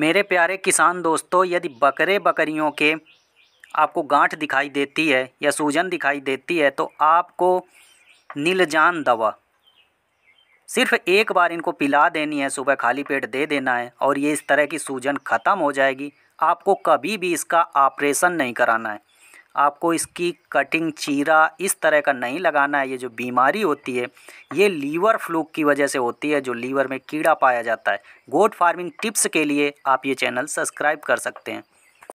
मेरे प्यारे किसान दोस्तों यदि बकरे बकरियों के आपको गांठ दिखाई देती है या सूजन दिखाई देती है तो आपको नीलजान दवा सिर्फ एक बार इनको पिला देनी है सुबह खाली पेट दे देना है और ये इस तरह की सूजन ख़त्म हो जाएगी आपको कभी भी इसका ऑपरेशन नहीं कराना है आपको इसकी कटिंग चीरा इस तरह का नहीं लगाना है ये जो बीमारी होती है ये लीवर फ्लू की वजह से होती है जो लीवर में कीड़ा पाया जाता है गोट फार्मिंग टिप्स के लिए आप ये चैनल सब्सक्राइब कर सकते हैं